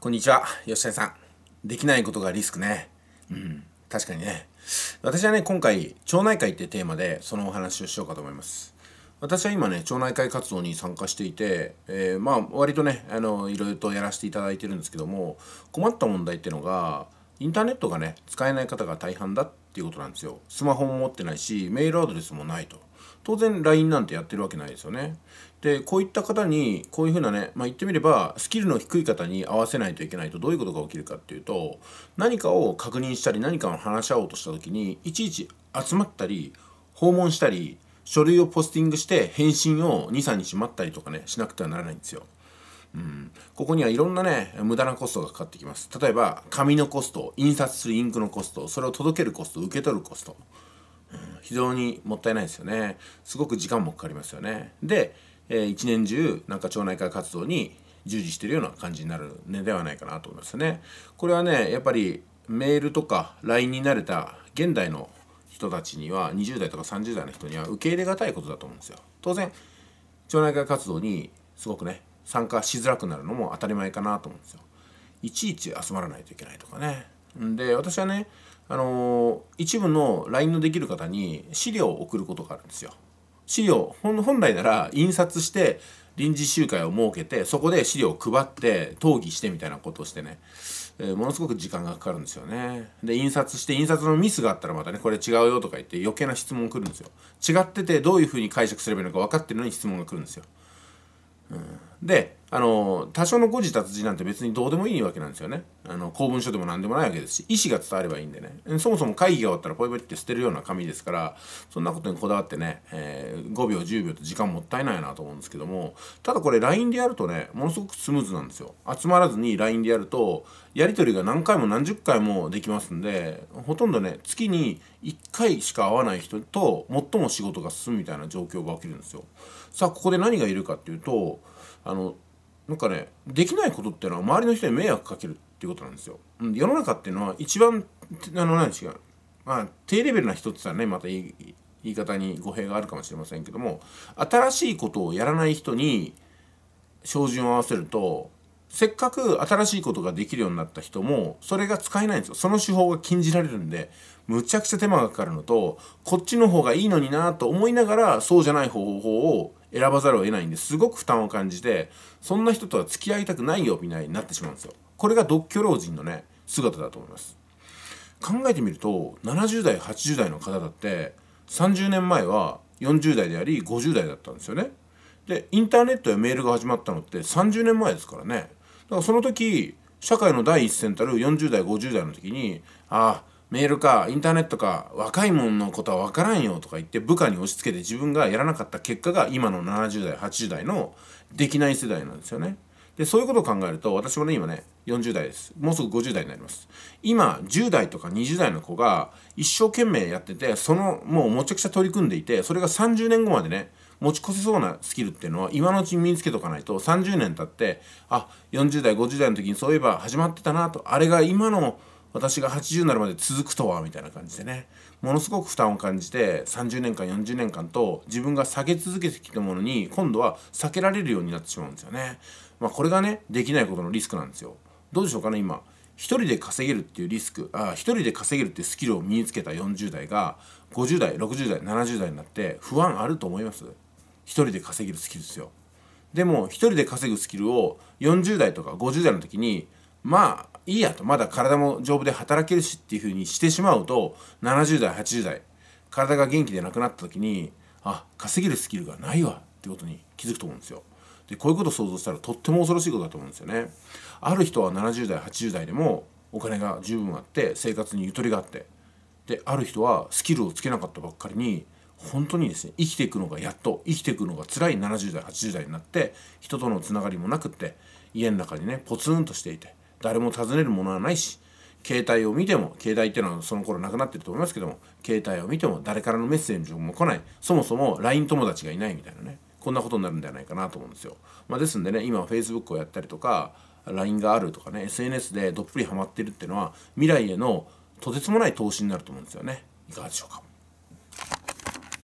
こんにちは、吉谷さん。できないことがリスクね。うん、確かにね。私はね、今回、町内会ってテーマで、そのお話をしようかと思います。私は今ね、町内会活動に参加していて、えー、まあ、割とね、あの、いろいろとやらせていただいてるんですけども、困った問題っていうのが、インターネットがね使えない方が大半だっていうことなんですよスマホも持ってないしメールアドレスもないと当然 LINE なんてやってるわけないですよねでこういった方にこういうふうなね、まあ、言ってみればスキルの低い方に合わせないといけないとどういうことが起きるかっていうと何かを確認したり何かを話し合おうとした時にいちいち集まったり訪問したり書類をポスティングして返信を23日待ったりとかねしなくてはならないんですようん、ここにはいろんなね無駄なコストがかかってきます例えば紙のコスト印刷するインクのコストそれを届けるコスト受け取るコスト、うん、非常にもったいないですよねすごく時間もかかりますよねで、えー、一年中なんか町内会活動に従事してるような感じになるのではないかなと思いますねこれはねやっぱりメールとか LINE に慣れた現代の人たちには20代とか30代の人には受け入れがたいことだと思うんですよ当然町内会活動にすごくね参加しづらくなるのも当たり前かなと思うんですよ。いちいち集まらないといけないとかね。で私はね、あのー、一部の LINE のできる方に資料を送ることがあるんですよ。資料本来なら印刷して臨時集会を設けてそこで資料を配って討議してみたいなことをしてね、えー、ものすごく時間がかかるんですよね。で印刷して印刷のミスがあったらまたねこれ違うよとか言って余計な質問来るんですよ。違っててどういうふうに解釈すればいいのか分かってるのに質問が来るんですよ。うんであの多少の誤字脱字なんて別にどうでもいいわけなんですよねあの公文書でも何でもないわけですし意思が伝わればいいんでねそもそも会議が終わったらポイポイって捨てるような紙ですからそんなことにこだわってね、えー、5秒10秒と時間もったいないなと思うんですけどもただこれ LINE でやるとねものすごくスムーズなんですよ集まらずに LINE でやるとやり取りが何回も何十回もできますんでほとんどね月に1回しか会わない人と最も仕事が進むみたいな状況が起きるんですよさあここで何がいるかっていうとあのなんかねできないことっていうのは周りの人に迷惑かけるっていうことなんですよ。うん、世の中っていうのは一番あの何ですか、まあ、低レベルな人って言ったらねまた言い言い方に語弊があるかもしれませんけども新しいことをやらない人に照準を合わせるとせっかく新しいことができるようになった人もそれが使えないんですよその手法が禁じられるんでむちゃくちゃ手間がかかるのとこっちの方がいいのになと思いながらそうじゃない方法を選ばざるを得ないんですごく負担を感じてそんな人とは付き合いたくないよみたいになってしまうんですよこれが独居老人のね姿だと思います考えてみると70代80代の方だって30年前は40代であり50代だったんですよねでインターネットやメールが始まったのって30年前ですからねだからその時社会の第一線たる40代50代の時にああメールかインターネットか若いもんのことは分からんよとか言って部下に押し付けて自分がやらなかった結果が今の70代80代のできない世代なんですよね。でそういうことを考えると私もね今ね40代ですもうすぐ50代になります今10代とか20代の子が一生懸命やっててそのもうもちゃくちゃ取り組んでいてそれが30年後までね持ち越せそうなスキルっていうのは今のうちに身につけとかないと30年経ってあ40代50代の時にそういえば始まってたなとあれが今の私が80になるまで続くとはみたいな感じでねものすごく負担を感じて30年間40年間と自分が下げ続けてきたものに今度は避けられるようになってしまうんですよね。まあ、これがねできないことのリスクなんですよ。どうでしょうかね今一人で稼げるっていうリスクあ一人で稼げるっていうスキルを身につけた40代が50代60代70代になって不安あると思います一人で稼げるスキルですよ。でも一人で稼ぐスキルを40代とか50代の時にまあいいやとまだ体も丈夫で働けるしっていうふうにしてしまうと70代80代体が元気でなくなった時にあ稼げるスキルがないわってことに気づくと思うんですよ。でこういうことを想像したらとっても恐ろしいことだと思うんですよね。ある人は70代80代でもお金が十分あって生活にゆとりがあってである人はスキルをつけなかったばっかりに本当にですね生きていくのがやっと生きていくのが辛い70代80代になって人とのつながりもなくって家の中にねポツンとしていて誰も尋ねるものはないし携帯を見ても携帯っていうのはその頃なくなってると思いますけども携帯を見ても誰からのメッセージも来ないそもそも LINE 友達がいないみたいなねこんなことになるんじゃないかなと思うんですよ。まあ、ですんでね今 Facebook をやったりとか LINE があるとかね SNS でどっぷりハマってるっていうのは未来へのとてつもない投資になると思うんですよね。いかがでしょうか